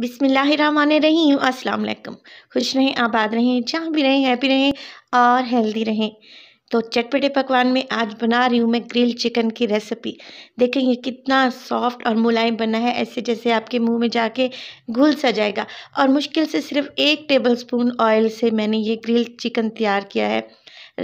बिसमीम अस्सलाम वालेकुम खुश रहें आबाद रहें जहाँ भी रहें हैप्पी रहें और हेल्दी रहें तो चटपटे पकवान में आज बना रही हूँ मैं ग्रिल चिकन की रेसिपी देखें ये कितना सॉफ्ट और मुलायम बना है ऐसे जैसे आपके मुंह में जाके घुल सा जाएगा और मुश्किल से सिर्फ एक टेबलस्पून ऑयल से मैंने ये ग्रिल चिकन तैयार किया है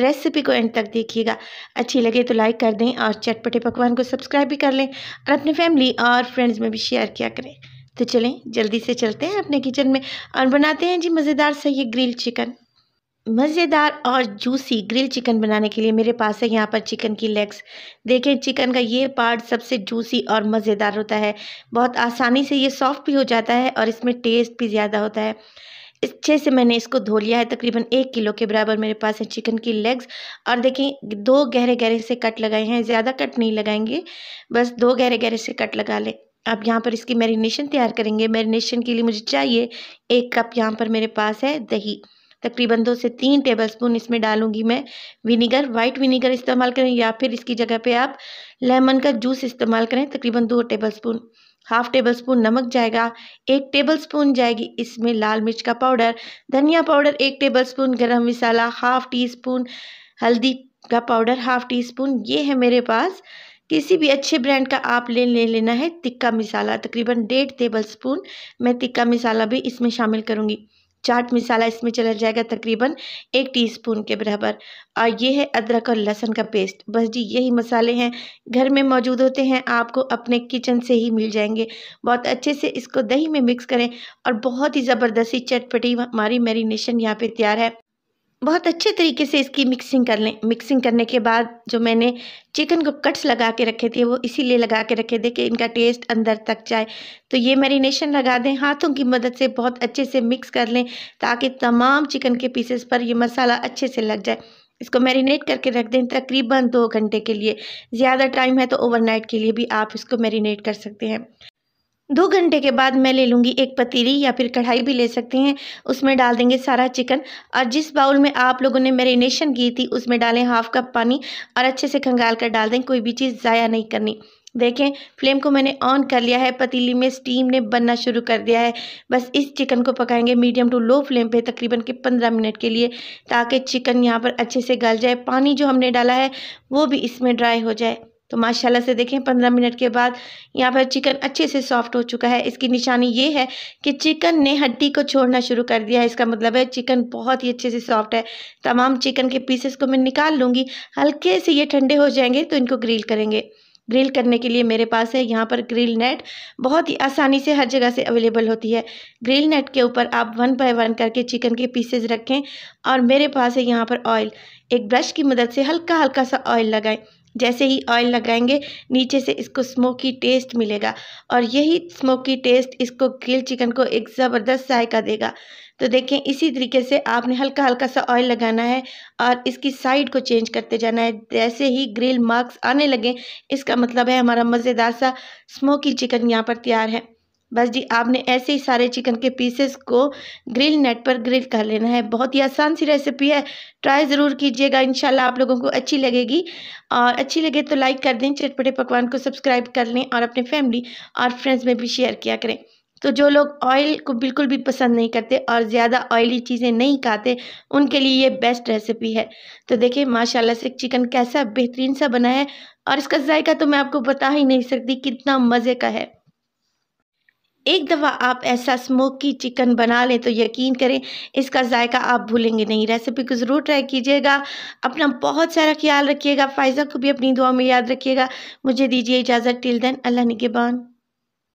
रेसिपी को एंड तक देखिएगा अच्छी लगे तो लाइक कर दें और चटपटे पकवान को सब्सक्राइब भी कर लें और अपने फैमिली और फ्रेंड्स में भी शेयर किया करें तो चलें जल्दी से चलते हैं अपने किचन में और बनाते हैं जी मज़ेदार सा ये ग्रिल चिकन मज़ेदार और जूसी ग्रिल चिकन बनाने के लिए मेरे पास है यहाँ पर चिकन की लेग्स देखें चिकन का ये पार्ट सबसे जूसी और मज़ेदार होता है बहुत आसानी से ये सॉफ्ट भी हो जाता है और इसमें टेस्ट भी ज़्यादा होता है अच्छे से मैंने इसको धो लिया है तकरीबन एक किलो के बराबर मेरे पास है चिकन की लेग्स और देखें दो गहरे गहरे से कट लगाए हैं ज़्यादा कट नहीं लगाएंगे बस दो गहरे गहरे से कट लगा लें अब यहाँ पर इसकी मैरिनेशन तैयार करेंगे मैरिनेशन के लिए मुझे चाहिए एक कप यहाँ पर मेरे पास है दही तकरीबन दो से तीन टेबलस्पून इसमें डालूंगी मैं विनीगर वाइट विनीगर इस्तेमाल करें या फिर इसकी जगह पे आप लेमन का जूस इस्तेमाल करें तकरीबन दो टेबलस्पून हाफ टेबल स्पून नमक जाएगा एक टेबल स्पून जाएगी इसमें लाल मिर्च का पाउडर धनिया पाउडर एक टेबल स्पून गर्म मसाला हाफ टी स्पून हल्दी का पाउडर हाफ टी स्पून ये है मेरे पास किसी भी अच्छे ब्रांड का आप ले ले लेना है तिक्का मिसाला तकरीबन डेढ़ टेबल स्पून मैं तिक्का मिसाला भी इसमें शामिल करूँगी चाट मिसाला इसमें चला जाएगा तकरीबन एक टीस्पून के बराबर और ये है अदरक और लहसुन का पेस्ट बस जी यही मसाले हैं घर में मौजूद होते हैं आपको अपने किचन से ही मिल जाएंगे बहुत अच्छे से इसको दही में मिक्स करें और बहुत ही ज़बरदस्ती चटपटी हमारी मैरिनेशन यहाँ पे तैयार है बहुत अच्छे तरीके से इसकी मिक्सिंग कर लें मिक्सिंग करने के बाद जो मैंने चिकन को कट्स लगा के रखे थे वो इसीलिए लगा के रखे थे कि इनका टेस्ट अंदर तक जाए तो ये मैरिनेशन लगा दें हाथों की मदद से बहुत अच्छे से मिक्स कर लें ताकि तमाम चिकन के पीसेस पर ये मसाला अच्छे से लग जाए इसको मैरिनेट करके रख दें तकरीबन दो घंटे के लिए ज़्यादा टाइम है तो ओवरनाइट के लिए भी आप इसको मैरिनेट कर सकते हैं दो घंटे के बाद मैं ले लूँगी एक पतीली या फिर कढ़ाई भी ले सकते हैं उसमें डाल देंगे सारा चिकन और जिस बाउल में आप लोगों ने मैरिनेशन की थी उसमें डालें हाफ कप पानी और अच्छे से खंगाल कर डाल दें कोई भी चीज़ ज़ाया नहीं करनी देखें फ्लेम को मैंने ऑन कर लिया है पतीली में स्टीम ने बनना शुरू कर दिया है बस इस चिकन को पकाएंगे मीडियम टू लो फ्लेम पे तकरीबन के पंद्रह मिनट के लिए ताकि चिकन यहाँ पर अच्छे से गल जाए पानी जो हमने डाला है वो भी इसमें ड्राई हो जाए तो माशाल्लाह से देखें पंद्रह मिनट के बाद यहाँ पर चिकन अच्छे से सॉफ्ट हो चुका है इसकी निशानी ये है कि चिकन ने हड्डी को छोड़ना शुरू कर दिया है इसका मतलब है चिकन बहुत ही अच्छे से सॉफ्ट है तमाम चिकन के पीसेस को मैं निकाल लूँगी हल्के से ये ठंडे हो जाएंगे तो इनको ग्रिल करेंगे ग्रिल करने के लिए मेरे पास है यहाँ पर ग्रिल नेट बहुत ही आसानी से हर जगह से अवेलेबल होती है ग्रिल नेट के ऊपर आप वन बाय वन करके चिकन के पीसेज रखें और मेरे पास है यहाँ पर ऑयल एक ब्रश की मदद से हल्का हल्का सा ऑयल लगाएं जैसे ही ऑयल लगाएंगे नीचे से इसको स्मोकी टेस्ट मिलेगा और यही स्मोकी टेस्ट इसको ग्रिल चिकन को एक ज़बरदस्त जायका देगा तो देखें इसी तरीके से आपने हल्का हल्का सा ऑयल लगाना है और इसकी साइड को चेंज करते जाना है जैसे ही ग्रिल मार्क्स आने लगें इसका मतलब है हमारा मज़ेदार सा स्मोकी चिकन यहाँ पर तैयार है बस जी आपने ऐसे ही सारे चिकन के पीसेस को ग्रिल नेट पर ग्रिल कर लेना है बहुत ही आसान सी रेसिपी है ट्राई ज़रूर कीजिएगा इंशाल्लाह आप लोगों को अच्छी लगेगी और अच्छी लगे तो लाइक कर दें चटपटे पकवान को सब्सक्राइब कर लें और अपने फैमिली और फ्रेंड्स में भी शेयर किया करें तो जो लोग ऑयल को बिल्कुल भी पसंद नहीं करते और ज़्यादा ऑयली चीज़ें नहीं खाते उनके लिए ये बेस्ट रेसिपी है तो देखिए माशाल्लाह से चिकन कैसा बेहतरीन सा बना है और इसका जायका तो मैं आपको बता ही नहीं सकती कितना मज़े का है एक दफ़ा आप ऐसा स्मोकी चिकन बना लें तो यकीन करें इसका जायका आप भूलेंगे नहीं रेसिपी को ज़रूर ट्राई कीजिएगा अपना बहुत सारा ख्याल रखिएगा फ़ायज़ा को भी अपनी दुआ में याद रखिएगा मुझे दीजिए इजाज़त टिल देन अल्लाह निगेबान